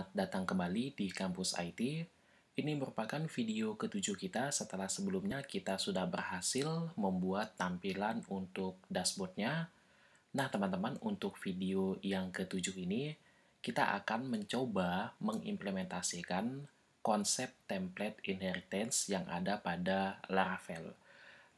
Selamat datang kembali di Kampus IT. Ini merupakan video ketujuh kita setelah sebelumnya kita sudah berhasil membuat tampilan untuk dashboardnya. Nah, teman-teman, untuk video yang ketujuh ini, kita akan mencoba mengimplementasikan konsep template inheritance yang ada pada Laravel.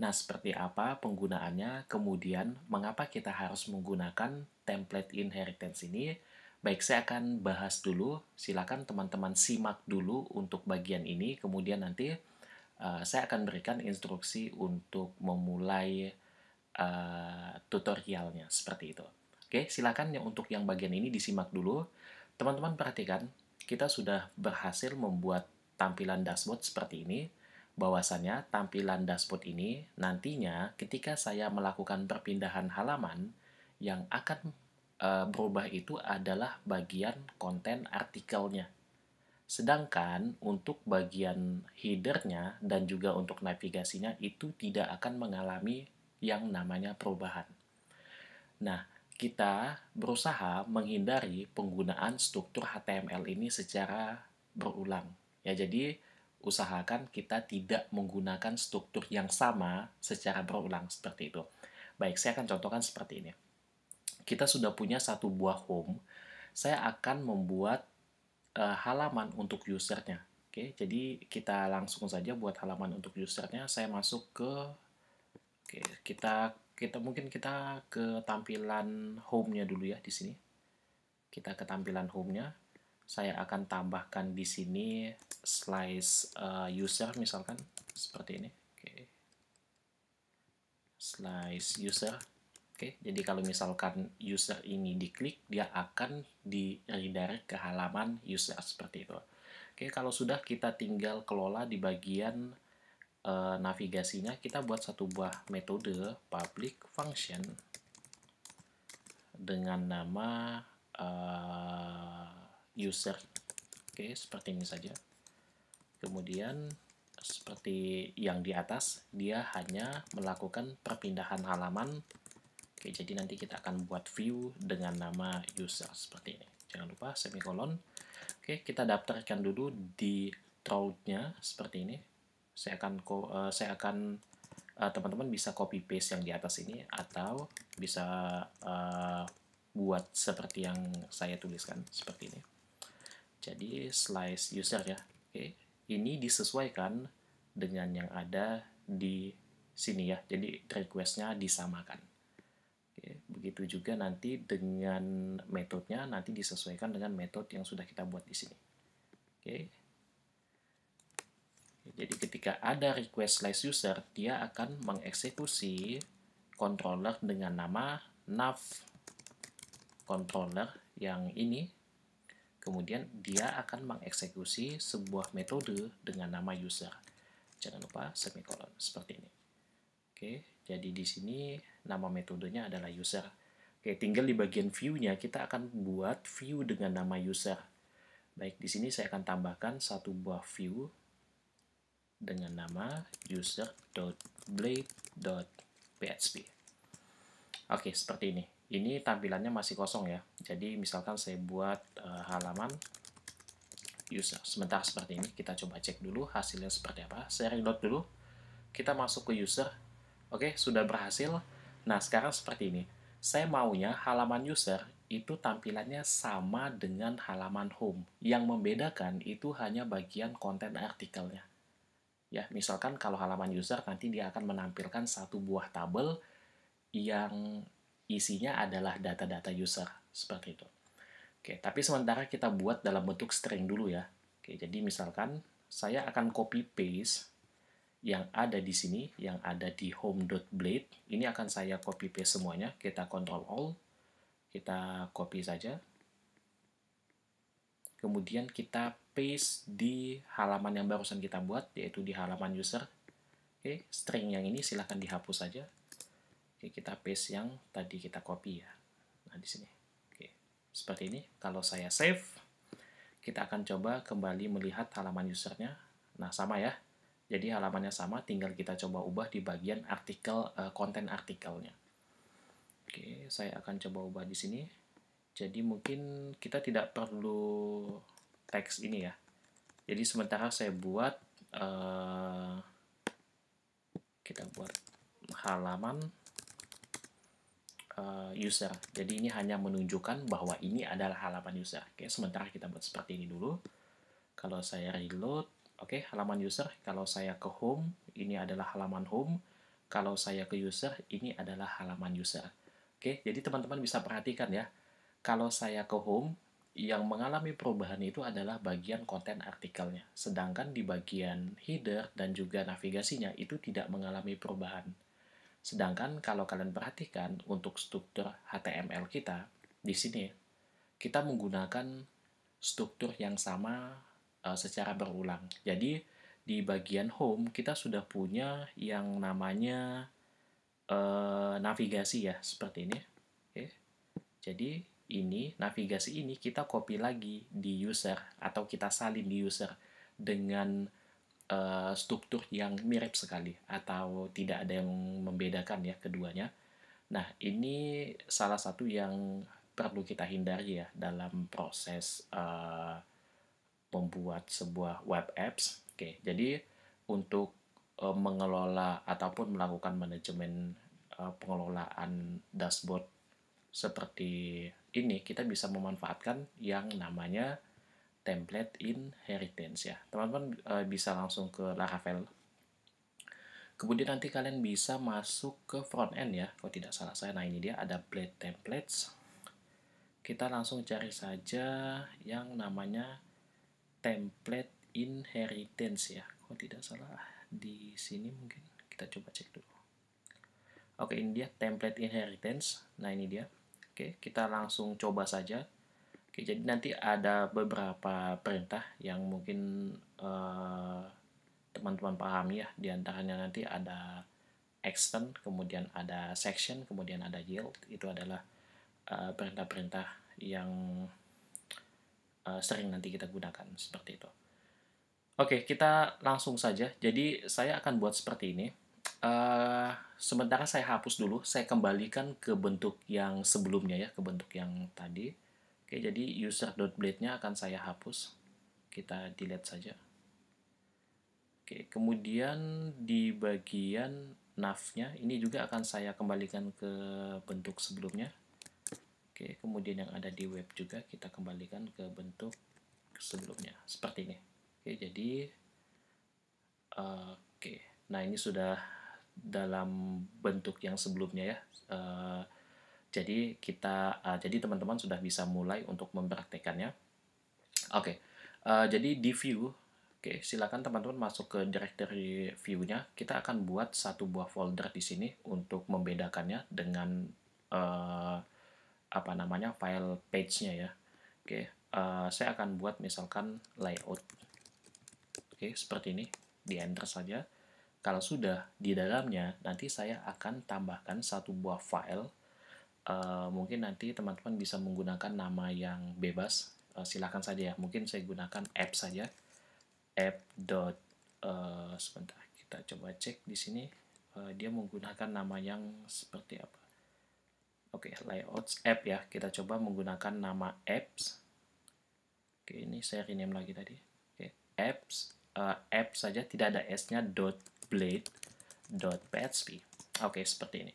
Nah, seperti apa penggunaannya, kemudian mengapa kita harus menggunakan template inheritance ini, Baik, saya akan bahas dulu. Silakan teman-teman simak dulu untuk bagian ini, kemudian nanti uh, saya akan berikan instruksi untuk memulai uh, tutorialnya seperti itu. Oke, silakan ya untuk yang bagian ini disimak dulu. Teman-teman perhatikan, kita sudah berhasil membuat tampilan dashboard seperti ini. Bahwasanya tampilan dashboard ini nantinya ketika saya melakukan perpindahan halaman yang akan uh, berubah itu adalah bagian konten artikelnya. Sedangkan untuk bagian headernya dan juga untuk navigasinya itu tidak akan mengalami yang namanya perubahan. Nah, kita berusaha menghindari penggunaan struktur HTML ini secara berulang. Ya, jadi usahakan kita tidak menggunakan struktur yang sama secara berulang seperti itu. Baik, saya akan contohkan seperti ini kita sudah punya satu buah home, saya akan membuat uh, halaman untuk usernya. Oke, jadi kita langsung saja buat halaman untuk usernya. Saya masuk ke Oke, kita kita mungkin kita ke tampilan home-nya dulu ya di sini. Kita ke tampilan home-nya. Saya akan tambahkan di sini slice uh, user misalkan seperti ini. Oke. Slice user Oke, jadi kalau misalkan user ini diklik, dia akan di redirect ke halaman user seperti itu. Oke, kalau sudah kita tinggal kelola di bagian uh, navigasinya, kita buat satu buah metode public function dengan nama uh, user. Oke, seperti ini saja. Kemudian seperti yang di atas, dia hanya melakukan perpindahan halaman Oke, jadi nanti kita akan buat view dengan nama user seperti ini. Jangan lupa semicolon. Oke, kita daftarkan dulu di throat-nya seperti ini. Saya akan eh, saya akan eh, teman-teman bisa copy paste yang di atas ini atau bisa eh, buat seperti yang saya tuliskan seperti ini. Jadi slice user ya. Oke, ini disesuaikan dengan yang ada di sini ya. Jadi requestnya disamakan. Begitu juga nanti dengan metodenya nanti disesuaikan dengan metode yang sudah kita buat di sini. Oke. Okay. Jadi ketika ada request slash user, dia akan mengeksekusi controller dengan nama nav controller yang ini. Kemudian dia akan mengeksekusi sebuah metode dengan nama user. Jangan lupa semicolon seperti ini. Oke, jadi di sini Nama metodenya adalah user. Oke, tinggal di bagian view-nya kita akan buat view dengan nama user. Baik, di sini saya akan tambahkan satu buah view dengan nama user.blade.php. Oke, seperti ini. Ini tampilannya masih kosong ya. Jadi misalkan saya buat uh, halaman user. Sementara seperti ini, kita coba cek dulu hasilnya seperti apa. Saya reload dulu. Kita masuk ke user. Oke, sudah berhasil. Nah, sekarang seperti ini. Saya maunya halaman user itu tampilannya sama dengan halaman home. Yang membedakan itu hanya bagian konten artikelnya. Ya, misalkan kalau halaman user nanti dia akan menampilkan satu buah tabel yang isinya adalah data-data user seperti itu. Oke, tapi sementara kita buat dalam bentuk string dulu ya. Oke, jadi misalkan saya akan copy paste yang ada di sini, yang ada di home.blade. Ini akan saya copy paste semuanya. Kita control all. Kita copy saja. Kemudian kita paste di halaman yang barusan kita buat, yaitu di halaman user. Oke, string yang ini silahkan dihapus saja. Oke, kita paste yang tadi kita copy ya. Nah, di sini. Oke, seperti ini. Kalau saya save, kita akan coba kembali melihat halaman usernya. Nah, sama ya. Jadi halamannya sama, tinggal kita coba ubah di bagian artikel eh, konten artikelnya. Oke, saya akan coba ubah di sini. Jadi mungkin kita tidak perlu teks ini ya. Jadi sementara saya buat eh, kita buat halaman eh, user. Jadi ini hanya menunjukkan bahwa ini adalah halaman user. Oke, sementara kita buat seperti ini dulu. Kalau saya reload Oke, okay, halaman user, kalau saya ke home, ini adalah halaman home. Kalau saya ke user, ini adalah halaman user. Oke, okay, jadi teman-teman bisa perhatikan ya. Kalau saya ke home, yang mengalami perubahan itu adalah bagian konten artikelnya. Sedangkan di bagian header dan juga navigasinya itu tidak mengalami perubahan. Sedangkan kalau kalian perhatikan untuk struktur HTML kita, di sini kita menggunakan struktur yang sama Eh, secara berulang. Jadi di bagian home kita sudah punya yang namanya uh, navigasi ya seperti ini. Oke. Jadi ini navigasi ini kita copy lagi di user atau kita salin di user dengan uh, struktur yang mirip sekali atau tidak ada yang membedakan ya keduanya. Nah, ini salah satu yang perlu kita hindari ya dalam proses uh, membuat sebuah web apps. Oke, jadi untuk e, mengelola ataupun melakukan manajemen e, pengelolaan dashboard seperti ini kita bisa memanfaatkan yang namanya template inheritance ya. Teman-teman e, bisa langsung ke Laravel. Kemudian nanti kalian bisa masuk ke front end ya. Kalau tidak salah saya nah ini dia ada blade templates. Kita langsung cari saja yang namanya template inheritance ya kalau tidak salah di sini mungkin kita coba cek dulu oke ini dia template inheritance nah ini dia oke kita langsung coba saja oke jadi nanti ada beberapa perintah yang mungkin eh, teman-teman uh, pahami ya diantaranya nanti ada extend kemudian ada section kemudian ada yield itu adalah eh, perintah-perintah uh, perintah -perintah yang Eh, sering nanti kita gunakan seperti itu. Oke, kita langsung saja. Jadi saya akan buat seperti ini. Uh, sementara saya hapus dulu, saya kembalikan ke bentuk yang sebelumnya ya, ke bentuk yang tadi. Oke, jadi user.blade-nya akan saya hapus. Kita delete saja. Oke, kemudian di bagian nav-nya ini juga akan saya kembalikan ke bentuk sebelumnya Oke, kemudian yang ada di web juga kita kembalikan ke bentuk sebelumnya, seperti ini. Oke, jadi uh, oke. Nah, ini sudah dalam bentuk yang sebelumnya ya. Uh, jadi kita uh, jadi teman-teman sudah bisa mulai untuk mempraktikkannya. Oke. Okay. Uh, eh, jadi di view Oke, silakan teman-teman masuk ke directory view-nya. Kita akan buat satu buah folder di sini untuk membedakannya dengan uh, apa namanya file page-nya ya. Oke, uh, saya akan buat misalkan layout. Oke, seperti ini. Di enter saja. Kalau sudah di dalamnya, nanti saya akan tambahkan satu buah file. Uh, mungkin nanti teman-teman bisa menggunakan nama yang bebas. Uh, eh, silahkan saja ya. Mungkin saya gunakan app saja. app. Dot, uh, sebentar, kita coba cek di sini. Uh, dia menggunakan nama yang seperti apa Oke, layouts app ya. Kita coba menggunakan nama apps. Oke, ini saya rename lagi tadi. Oke, apps uh, app saja tidak ada s-nya dot blade dot php. Oke, seperti ini.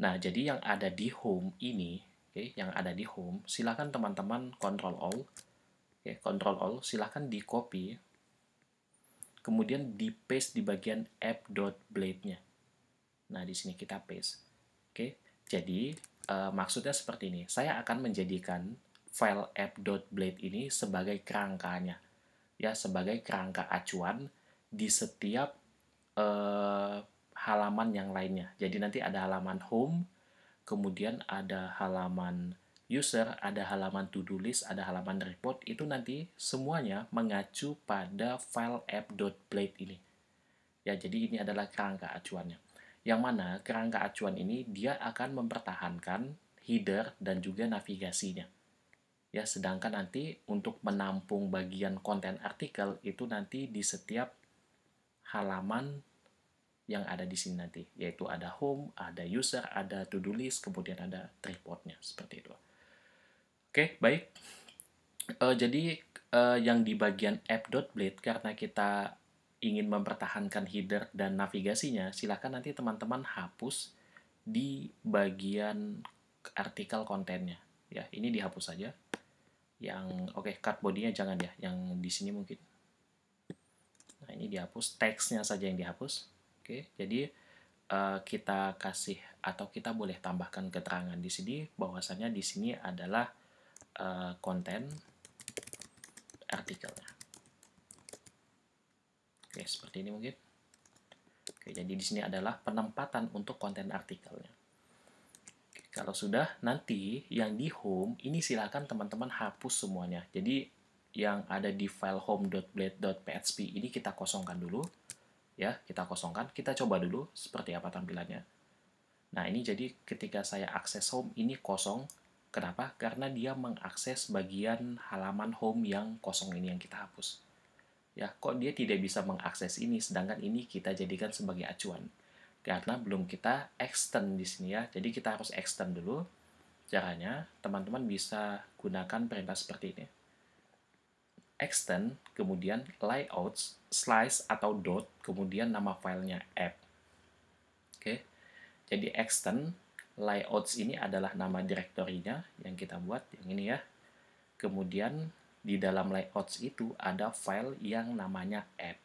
Nah, jadi yang ada di home ini, oke, yang ada di home, silahkan teman-teman control all. Oke, control all silahkan di copy. Kemudian di paste di bagian app dot blade nya Nah, di sini kita paste. Oke, jadi uh, maksudnya seperti ini. Saya akan menjadikan file app.blade ini sebagai kerangkanya. Ya, sebagai kerangka acuan di setiap uh, halaman yang lainnya. Jadi nanti ada halaman home, kemudian ada halaman user, ada halaman to-do list, ada halaman report, itu nanti semuanya mengacu pada file app.blade ini. Ya, jadi ini adalah kerangka acuannya yang mana kerangka acuan ini dia akan mempertahankan header dan juga navigasinya. Ya, sedangkan nanti untuk menampung bagian konten artikel itu nanti di setiap halaman yang ada di sini nanti, yaitu ada home, ada user, ada to-do list, kemudian ada tripodnya, seperti itu. Oke, baik. Uh, jadi uh, yang di bagian app.blade karena kita ingin mempertahankan header dan navigasinya, silahkan nanti teman-teman hapus di bagian artikel kontennya. Ya, ini dihapus saja. Yang oke, okay, cut bodinya jangan ya, yang di sini mungkin. Nah, ini dihapus, teksnya saja yang dihapus. Oke, okay, jadi uh, kita kasih atau kita boleh tambahkan keterangan di sini bahwasanya di sini adalah uh, konten artikelnya. Oke, ya, seperti ini mungkin. Oke, jadi di sini adalah penempatan untuk konten artikelnya. kalau sudah, nanti yang di home, ini silakan teman-teman hapus semuanya. Jadi yang ada di file home.blade.php ini kita kosongkan dulu. Ya, kita kosongkan. Kita coba dulu seperti apa tampilannya. Nah, ini jadi ketika saya akses home, ini kosong. Kenapa? Karena dia mengakses bagian halaman home yang kosong ini yang kita hapus. Ya, kok dia tidak bisa mengakses ini sedangkan ini kita jadikan sebagai acuan. Karena belum kita extend di sini ya. Jadi kita harus extend dulu. Caranya, teman-teman bisa gunakan perintah seperti ini. Extend, kemudian layout slice atau dot, kemudian nama filenya app. Oke. Jadi extend layouts ini adalah nama direktorinya yang kita buat yang ini ya. Kemudian di dalam layouts itu ada file yang namanya app.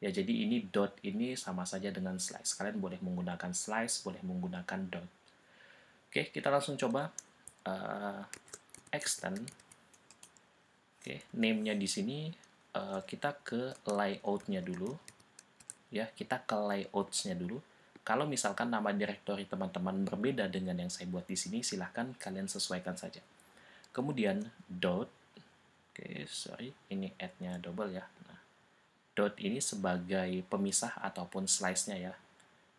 Ya, jadi ini dot ini sama saja dengan slice. Kalian boleh menggunakan slice, boleh menggunakan dot. Oke, kita langsung coba uh, extend. Oke, name-nya di sini uh, kita ke layout-nya dulu. Ya, kita ke layout-nya dulu. Kalau misalkan nama direktori teman-teman berbeda dengan yang saya buat di sini, silahkan kalian sesuaikan saja. Kemudian dot Oke, sorry, ini add-nya double ya. Nah, dot ini sebagai pemisah ataupun slice-nya ya.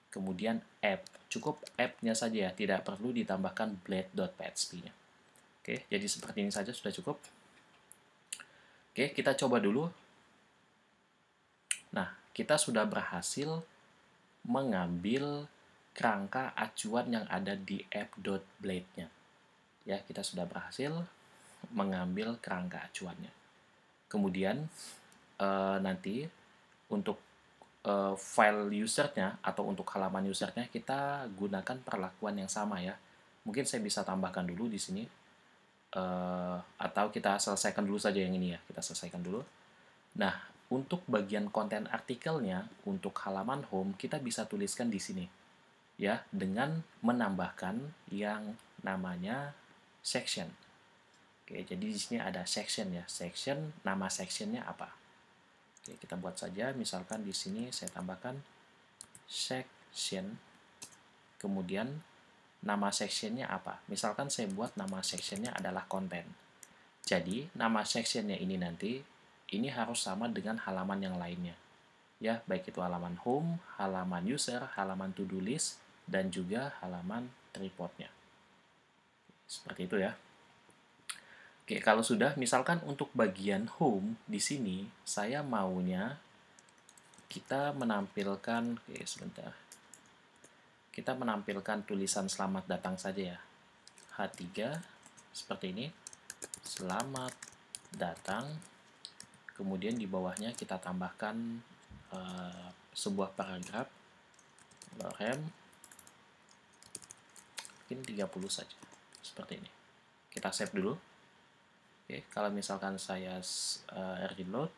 Kemudian app, cukup app-nya saja ya, tidak perlu ditambahkan blade.php-nya. Oke, jadi seperti ini saja sudah cukup. Oke, kita coba dulu. Nah, kita sudah berhasil mengambil kerangka acuan yang ada di app.blade-nya. Ya, kita sudah berhasil mengambil kerangka acuannya. Kemudian uh, nanti untuk uh, file usernya atau untuk halaman usernya kita gunakan perlakuan yang sama ya. Mungkin saya bisa tambahkan dulu di sini uh, atau kita selesaikan dulu saja yang ini ya. Kita selesaikan dulu. Nah, untuk bagian konten artikelnya untuk halaman home kita bisa tuliskan di sini ya dengan menambahkan yang namanya section. Oke, jadi di sini ada section ya. Section, nama sectionnya apa? Oke, kita buat saja. Misalkan di sini saya tambahkan section, kemudian nama sectionnya apa? Misalkan saya buat nama sectionnya adalah konten. Jadi, nama sectionnya ini nanti, ini harus sama dengan halaman yang lainnya. Ya, baik itu halaman home, halaman user, halaman to-do list, dan juga halaman tripodnya. Seperti itu ya. Oke, kalau sudah, misalkan untuk bagian home di sini, saya maunya kita menampilkan, oke sebentar, kita menampilkan tulisan selamat datang saja ya. H3, seperti ini, selamat datang, kemudian di bawahnya kita tambahkan uh, sebuah paragraf, lorem, mungkin 30 saja, seperti ini. Kita save dulu. Oke, kalau misalkan saya uh, eh, reload,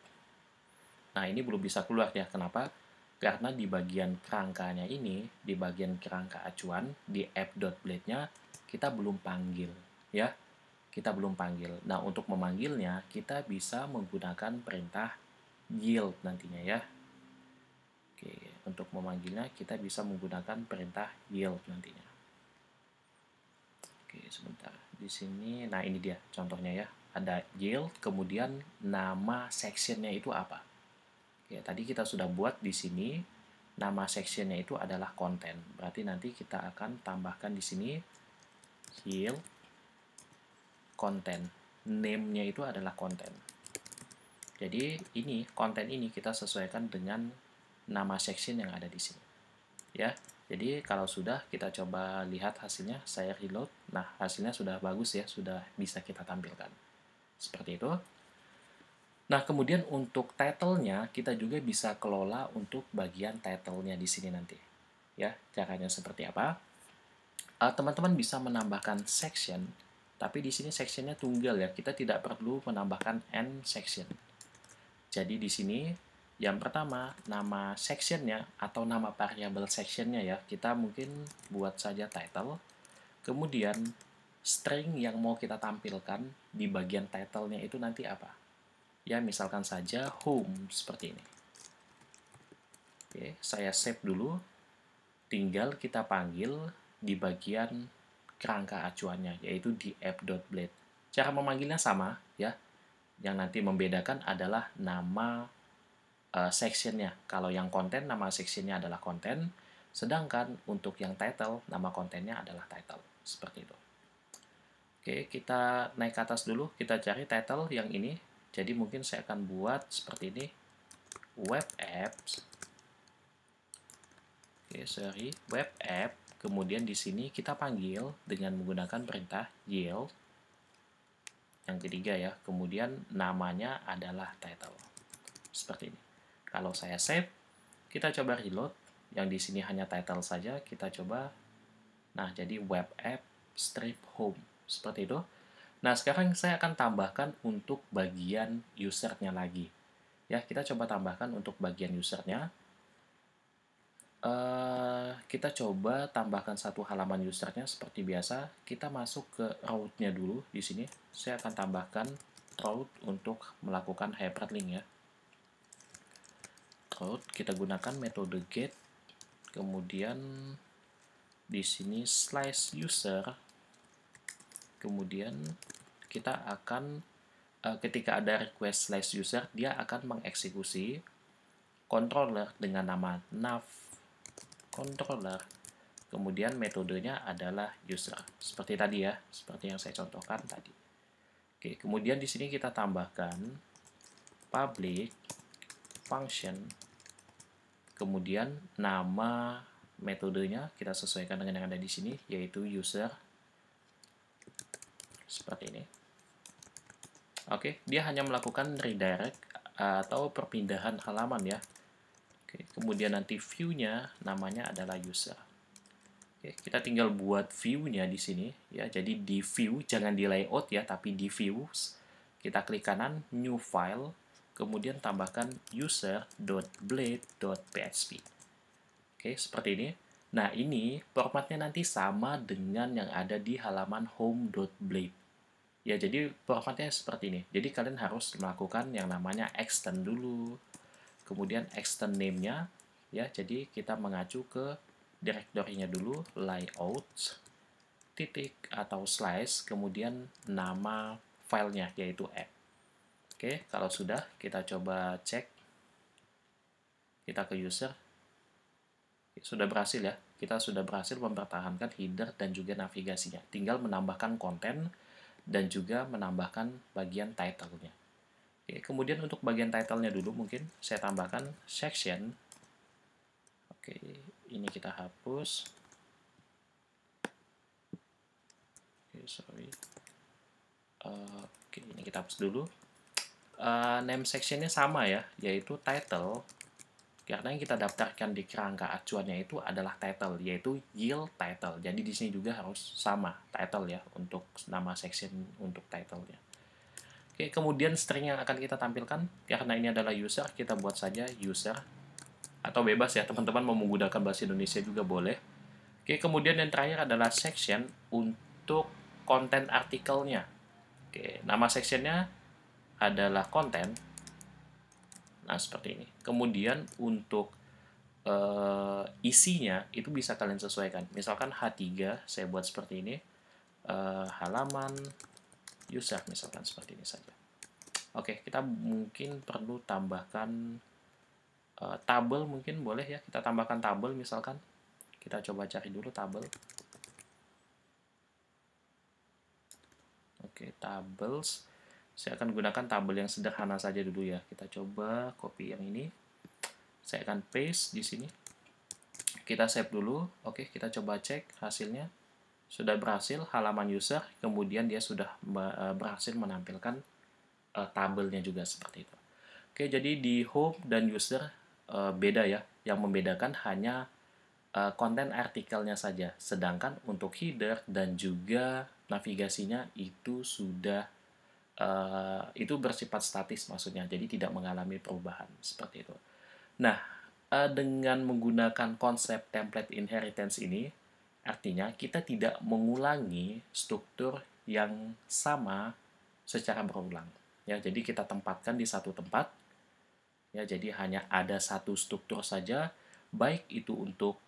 nah ini belum bisa keluar ya. Kenapa? Karena di bagian kerangkanya ini, di bagian kerangka acuan, di app.blade-nya, kita belum panggil. ya Kita belum panggil. Nah, untuk memanggilnya, kita bisa menggunakan perintah yield nantinya ya. Oke, untuk memanggilnya, kita bisa menggunakan perintah yield nantinya. Oke, sebentar. Di sini, nah ini dia contohnya ya ada yield, kemudian nama sectionnya itu apa. Ya, tadi kita sudah buat di sini, nama sectionnya itu adalah content Berarti nanti kita akan tambahkan di sini yield, content Name-nya itu adalah content Jadi ini, konten ini kita sesuaikan dengan nama section yang ada di sini. Ya, jadi kalau sudah kita coba lihat hasilnya, saya reload. Nah, hasilnya sudah bagus ya, sudah bisa kita tampilkan. Seperti itu. Nah, kemudian untuk title-nya kita juga bisa kelola untuk bagian title-nya di sini nanti. Ya, caranya seperti apa? Eh, teman-teman uh, bisa menambahkan section, tapi di sini section-nya tunggal ya. Kita tidak perlu menambahkan end section. Jadi di sini yang pertama nama section-nya atau nama variable section-nya ya kita mungkin buat saja title kemudian String yang mau kita tampilkan di bagian title-nya itu nanti apa? Ya, misalkan saja home seperti ini. Oke, saya save dulu. Tinggal kita panggil di bagian kerangka acuannya, yaitu di app.blade. Cara memanggilnya sama, ya. Yang nanti membedakan adalah nama uh, sectionnya. Kalau yang konten, nama sectionnya adalah konten. Sedangkan untuk yang title, nama kontennya adalah title. Seperti itu. Oke, kita naik ke atas dulu. Kita cari title yang ini. Jadi mungkin saya akan buat seperti ini. Web apps. Oke, sorry. Web app. Kemudian di sini kita panggil dengan menggunakan perintah yield. Yang ketiga ya. Kemudian namanya adalah title. Seperti ini. Kalau saya save, kita coba reload. Yang di sini hanya title saja. Kita coba. Nah, jadi web app strip home seperti itu. Nah, sekarang saya akan tambahkan untuk bagian usernya lagi. Ya, kita coba tambahkan untuk bagian usernya. Uh, kita coba tambahkan satu halaman usernya seperti biasa. Kita masuk ke route-nya dulu di sini. Saya akan tambahkan route untuk melakukan hyperlink ya. Route kita gunakan metode get, kemudian di sini slice user kemudian kita akan uh, ketika ada request slash user dia akan mengeksekusi controller dengan nama nav controller kemudian metodenya adalah user seperti tadi ya seperti yang saya contohkan tadi oke kemudian di sini kita tambahkan public function kemudian nama metodenya kita sesuaikan dengan yang ada di sini yaitu user seperti ini. Oke, dia hanya melakukan redirect atau perpindahan halaman ya. Oke, kemudian nanti view-nya namanya adalah user. Oke, kita tinggal buat view-nya di sini ya. Jadi di view jangan di layout ya, tapi di views. Kita klik kanan new file, kemudian tambahkan user.blade.php. Oke, seperti ini. Nah, ini formatnya nanti sama dengan yang ada di halaman home.blade. Ya, jadi formatnya seperti ini. Jadi kalian harus melakukan yang namanya extend dulu. Kemudian extend name-nya ya. Jadi kita mengacu ke direktorinya dulu layout titik atau slice kemudian nama filenya yaitu app. Oke, kalau sudah kita coba cek kita ke user sudah berhasil ya. Kita sudah berhasil mempertahankan header dan juga navigasinya. Tinggal menambahkan konten dan juga menambahkan bagian title-nya. Oke, kemudian untuk bagian title-nya dulu mungkin saya tambahkan section. Oke, ini kita hapus. Oke, sorry. oke, ini kita hapus dulu. Uh, name section-nya sama ya, yaitu title karena yang kita daftarkan di kerangka acuannya itu adalah title yaitu yield title jadi di sini juga harus sama title ya untuk nama section untuk titlenya oke kemudian string yang akan kita tampilkan karena ini adalah user kita buat saja user atau bebas ya teman-teman mau menggunakan bahasa Indonesia juga boleh oke kemudian yang terakhir adalah section untuk konten artikelnya oke nama sectionnya adalah konten Nah, seperti ini. Kemudian untuk uh, isinya itu bisa kalian sesuaikan. Misalkan H3 saya buat seperti ini. Uh, halaman user misalkan seperti ini saja. Oke, kita mungkin perlu tambahkan uh, tabel mungkin boleh ya. Kita tambahkan tabel misalkan. Kita coba cari dulu tabel. Oke, tables saya akan gunakan tabel yang sederhana saja dulu ya kita coba copy yang ini saya akan paste di sini kita save dulu oke kita coba cek hasilnya sudah berhasil halaman user kemudian dia sudah eh, berhasil menampilkan uh, tabelnya juga seperti itu oke jadi di home dan user uh, beda ya yang membedakan hanya uh, konten artikelnya saja sedangkan untuk header dan juga navigasinya itu sudah Eh, itu bersifat statis maksudnya, jadi tidak mengalami perubahan seperti itu. Nah, eh, dengan menggunakan konsep template inheritance ini, artinya kita tidak mengulangi struktur yang sama secara berulang. Ya, jadi kita tempatkan di satu tempat. Ya, jadi hanya ada satu struktur saja, baik itu untuk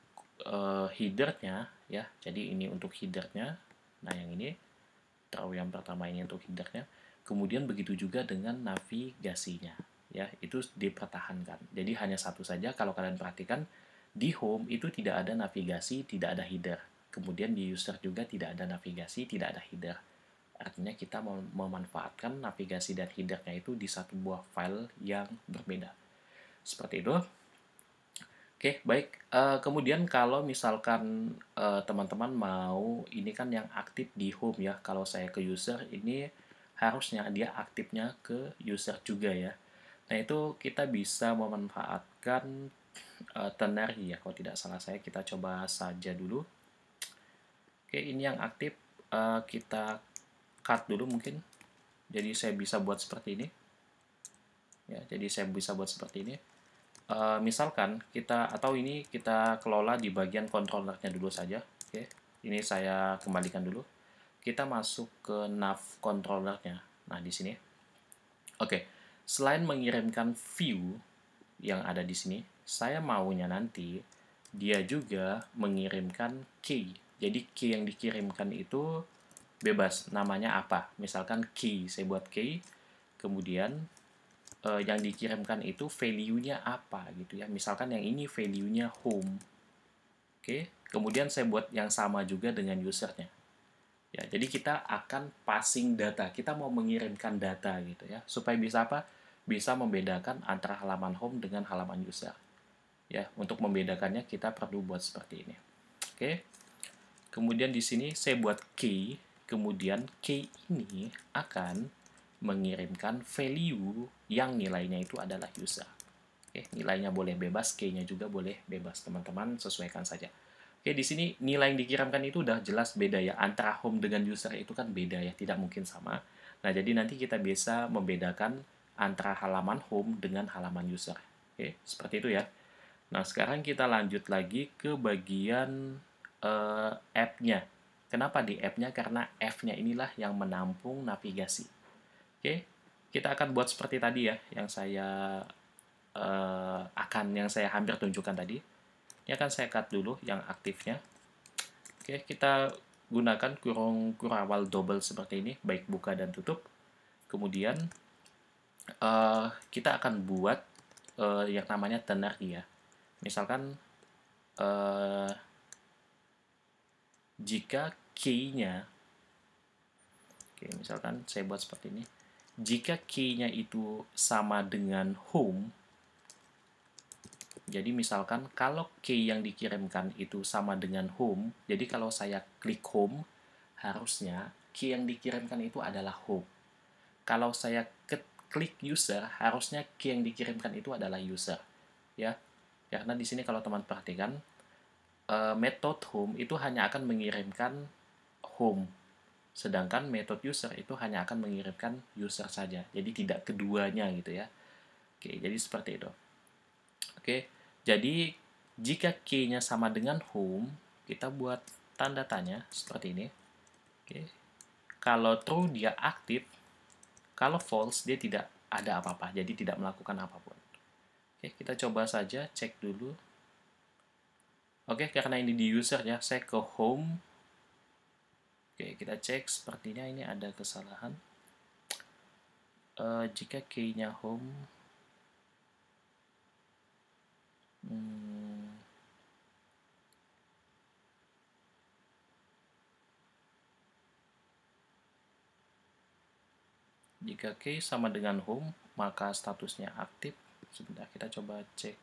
uh, headernya, ya. Jadi ini untuk headernya. Nah, yang ini, tahu yang pertama ini untuk headernya Kemudian begitu juga dengan navigasinya, ya itu dipertahankan. Jadi hanya satu saja kalau kalian perhatikan di home itu tidak ada navigasi, tidak ada header. Kemudian di user juga tidak ada navigasi, tidak ada header. Artinya kita mem memanfaatkan navigasi dan headernya itu di satu buah file yang berbeda. Seperti itu. Oke, baik. Uh, kemudian kalau misalkan eh, teman-teman uh, teman -teman mau, ini kan yang aktif di home ya. Kalau saya ke user, ini harusnya dia aktifnya ke user juga ya. Nah itu kita bisa memanfaatkan uh, eh, ternary ya kalau tidak salah saya kita coba saja dulu. Oke ini yang aktif uh, kita cut dulu mungkin. Jadi saya bisa buat seperti ini. Ya jadi saya bisa buat seperti ini. Uh, misalkan kita atau ini kita kelola di bagian kontrolernya dulu saja. Oke ini saya kembalikan dulu kita masuk ke nav controllernya. Nah, di sini. Oke, selain mengirimkan view yang ada di sini, saya maunya nanti dia juga mengirimkan key. Jadi key yang dikirimkan itu bebas namanya apa. Misalkan key, saya buat key, kemudian eh, yang dikirimkan itu value-nya apa gitu ya. Misalkan yang ini value-nya home. Oke, kemudian saya buat yang sama juga dengan usernya Ya, jadi kita akan passing data. Kita mau mengirimkan data gitu ya. Supaya bisa apa? Bisa membedakan antara halaman home dengan halaman user. Ya, untuk membedakannya kita perlu buat seperti ini. Oke. Kemudian di sini saya buat key, kemudian key ini akan mengirimkan value yang nilainya itu adalah user. Oke, nilainya boleh bebas, key-nya juga boleh bebas, teman-teman sesuaikan saja. Oke, di sini nilai yang dikirimkan itu udah jelas beda ya. Antara home dengan user itu kan beda ya, tidak mungkin sama. Nah, jadi nanti kita bisa membedakan antara halaman home dengan halaman user. Oke, seperti itu ya. Nah, sekarang kita lanjut lagi ke bagian uh, app-nya. Kenapa di app-nya? Karena F-nya inilah yang menampung navigasi. Oke, kita akan buat seperti tadi ya, yang saya uh, akan, yang saya hampir tunjukkan tadi ini ya akan saya cut dulu yang aktifnya oke kita gunakan kurung kurawal double seperti ini baik buka dan tutup kemudian uh, kita akan buat uh, yang namanya tenaga ya misalkan uh, jika key-nya oke misalkan saya buat seperti ini jika key-nya itu sama dengan home jadi misalkan kalau key yang dikirimkan itu sama dengan home, jadi kalau saya klik home, harusnya key yang dikirimkan itu adalah home. Kalau saya klik user, harusnya key yang dikirimkan itu adalah user. Ya, karena di sini kalau teman perhatikan, eh, method metode home itu hanya akan mengirimkan home. Sedangkan metode user itu hanya akan mengirimkan user saja. Jadi tidak keduanya gitu ya. Oke, jadi seperti itu. Oke. Jadi jika key-nya sama dengan home, kita buat tanda tanya seperti ini. Oke. Kalau true dia aktif, kalau false dia tidak ada apa-apa, jadi tidak melakukan apapun. Oke, kita coba saja cek dulu. Oke, karena ini di user ya, saya ke home. Oke, kita cek sepertinya ini ada kesalahan. Uh, jika key-nya home Hmm. Jika key sama dengan home, maka statusnya aktif. Sebentar, kita coba cek.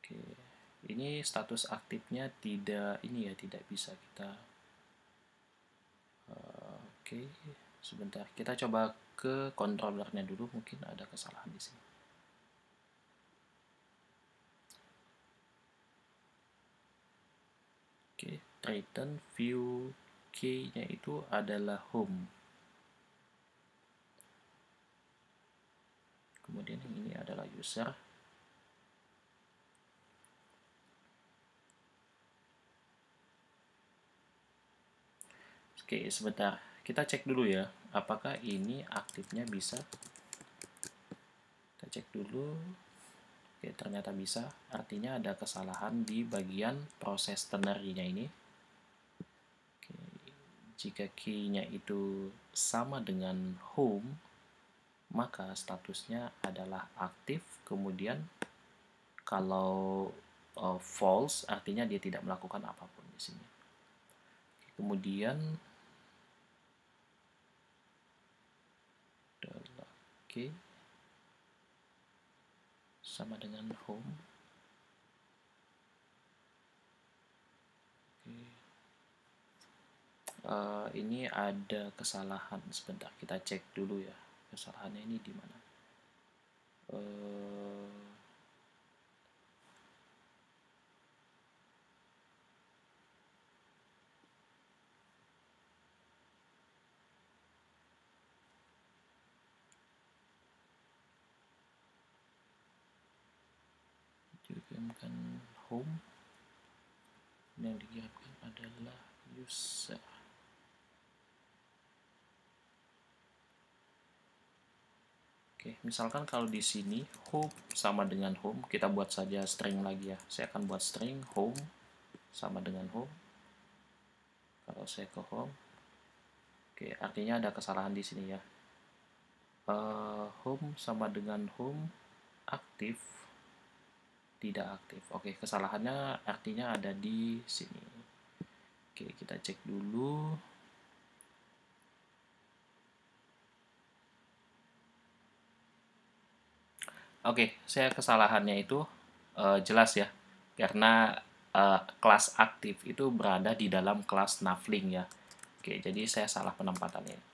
Oke, ini status aktifnya tidak ini ya, tidak bisa kita. Eh, oke, sebentar, kita coba ke controllernya dulu. Mungkin ada kesalahan di sini. Triton view key-nya itu adalah home. Kemudian yang ini adalah user. Oke, sebentar. Kita cek dulu ya, apakah ini aktifnya bisa. Kita cek dulu. Oke, ternyata bisa. Artinya ada kesalahan di bagian proses ternary ini. Jika key-nya itu sama dengan home, maka statusnya adalah aktif. Kemudian kalau uh, false artinya dia tidak melakukan apapun di sini. Kemudian oke okay. sama dengan home uh, ini ada kesalahan sebentar kita cek dulu ya kesalahannya ini di mana uh, home yang dikirimkan adalah user Oke, misalkan kalau di sini home sama dengan home, kita buat saja string lagi ya. Saya akan buat string home sama dengan home. Kalau saya ke home, oke, artinya ada kesalahan di sini ya. Uh, home sama dengan home aktif tidak aktif. Oke, kesalahannya artinya ada di sini. Oke, kita cek dulu. Oke, saya kesalahannya itu uh, jelas ya, karena uh, kelas aktif itu berada di dalam kelas Navlink ya. Oke, jadi saya salah penempatan ini.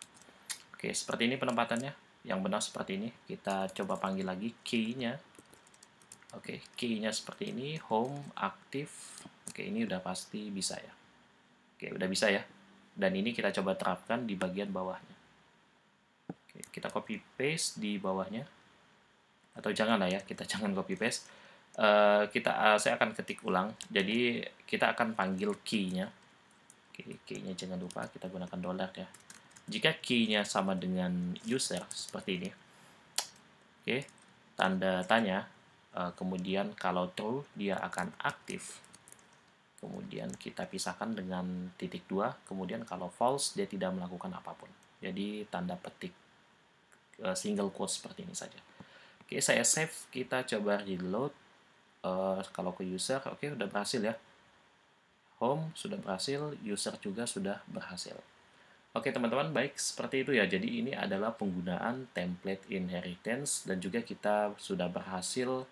Oke, seperti ini penempatannya. Yang benar seperti ini. Kita coba panggil lagi key-nya. Oke, key-nya seperti ini. Home, aktif. Oke, ini udah pasti bisa ya. Oke, udah bisa ya. Dan ini kita coba terapkan di bagian bawahnya. Oke, kita copy paste di bawahnya atau jangan lah ya kita jangan copy paste uh, kita uh, saya akan ketik ulang jadi kita akan panggil keynya nya key-nya jangan lupa kita gunakan dolar ya jika keynya sama dengan user seperti ini oke okay. tanda tanya uh, kemudian kalau true dia akan aktif kemudian kita pisahkan dengan titik dua kemudian kalau false dia tidak melakukan apapun jadi tanda petik single quote seperti ini saja Oke, saya save. Kita coba reload. Uh, kalau ke user, oke, okay, udah berhasil ya. Home sudah berhasil, user juga sudah berhasil. Oke teman-teman, baik seperti itu ya. Jadi ini adalah penggunaan template inheritance dan juga kita sudah berhasil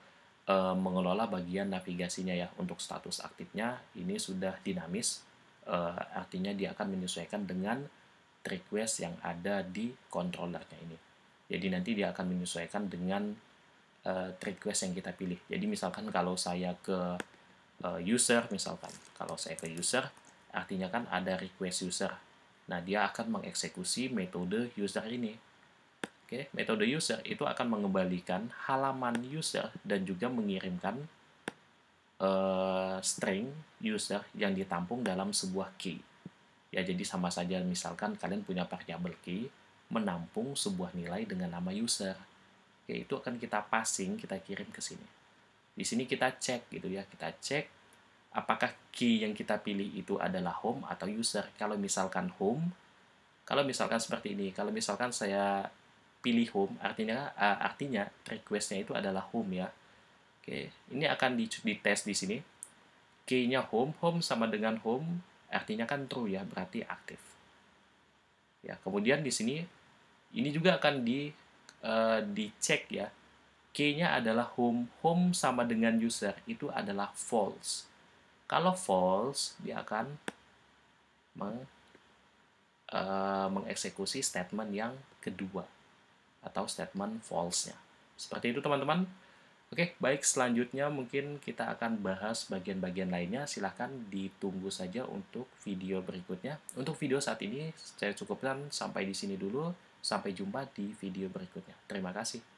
uh, mengelola bagian navigasinya ya. Untuk status aktifnya ini sudah dinamis, uh, artinya dia akan menyesuaikan dengan request yang ada di controllernya ini. Jadi nanti dia akan menyesuaikan dengan uh, eh, request yang kita pilih. Jadi misalkan kalau saya ke uh, user, misalkan kalau saya ke user, artinya kan ada request user. Nah, dia akan mengeksekusi metode user ini. Oke, okay? metode user itu akan mengembalikan halaman user dan juga mengirimkan uh, string user yang ditampung dalam sebuah key. Ya, jadi sama saja misalkan kalian punya variable key menampung sebuah nilai dengan nama user Oke, ya itu akan kita passing, kita kirim ke sini. Di sini kita cek gitu ya, kita cek apakah key yang kita pilih itu adalah home atau user. Kalau misalkan home, kalau misalkan seperti ini, kalau misalkan saya pilih home, artinya uh, artinya requestnya itu adalah home ya. Oke, ini akan dites di sini. Key-nya home, home sama dengan home, artinya kan true ya, berarti aktif. Ya, kemudian di sini ini juga akan di Eh, dicek ya, key-nya adalah home. Home sama dengan user itu adalah false. Kalau false, dia akan meng, uh, mengeksekusi statement yang kedua atau statement false-nya. Seperti itu teman-teman. Oke, baik selanjutnya mungkin kita akan bahas bagian-bagian lainnya. Silahkan ditunggu saja untuk video berikutnya. Untuk video saat ini saya cukupkan sampai di sini dulu. Sampai jumpa di video berikutnya. Terima kasih.